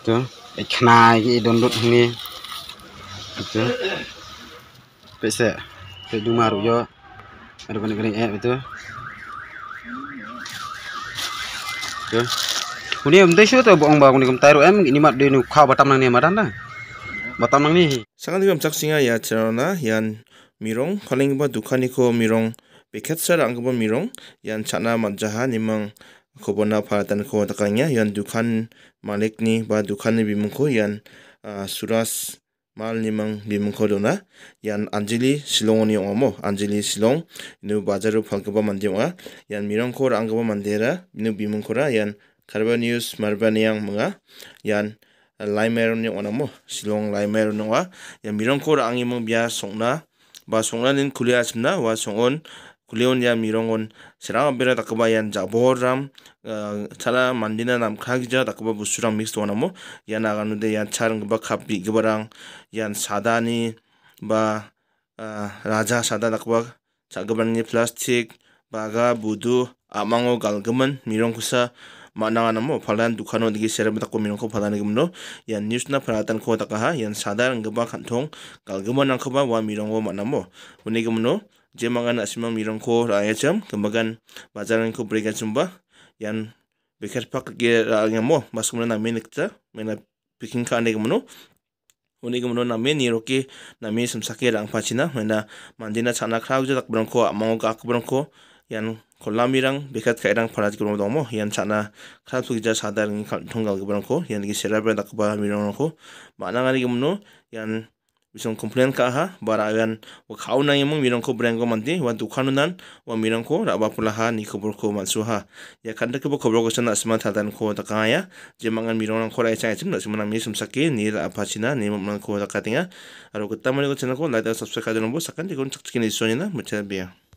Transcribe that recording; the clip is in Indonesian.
itu eh, kena iki dondot ini itu pese ya? pe dumaru yo ada panik kering eh itu itu ini yang desho to boong ba kuni kum taru em ini mat denu kha batam nang ni madan na batam nang ni sangat gam cak singa ya cerona ah, yan mirong kaleng ba dukani ko mirong peket sar angba mirong yan chana manjaha nimang khobona paratan ko takanya yan dukan ni ba ni bimungko yan ah, suras mal mang ni nimang bimingko dona anjili silong ni omo anjili silong nu bajaru phalgiba mandi onga ian mirongko ranggiba mandera inu ra yan karba news yang mga ian ah, laimerni onamo silong laimer yan mirong ko rangi mong bia songna ba songna nin kulia simna wa songon kulionya mirongon serang abira takaba yan jaboram eh, chala mandina nam khagi ja takaba busurang mix tona mo yan aganu de yan charang ba khapi gibarang yan sadani ba eh, raja sada takaba chagaban ni plastic baga budu amango galgaman mirong kusa mana nga namo palan dukano di serem tak kumino ko palan ni yan news na palatan ko takaha yan sadar ang gaba kantong galgaman ang kaba wa mirong wa mana mo muni gumno jemangan nak simang mirang ko raya jam kemagan bazaran ko berikan sumba yang bekas pak ge raya mo mas kemana na menik ta mena piking ka ane kemano Uni kemudian na ni roki nama sem sakit rang pacina mana mandina cakna kerau jadak berangko amau gak ko yang kolam irang bekat kai rang panas yan cana yang cakna kerau tu kita sadar ni tunggal berangko yang kisera serabat tak kubah mirang berangko mana kali kemudian yang bisong komplain ka ha bara ayan wa khau na yemong mirong ko brang mandi wa dukhanu nan wa mirong ko raba pula ha ni khobor ko ya kan ke khobor ko sana asma thadan ko ta ka ya jemangan mirong ko lai e chai chim na simana mi sum sakke ni ra ni man ko ta ka tinga aro ko ko chana ko lai da subscribe ka dino bo sakan de ko chak chikini sonina mucha bia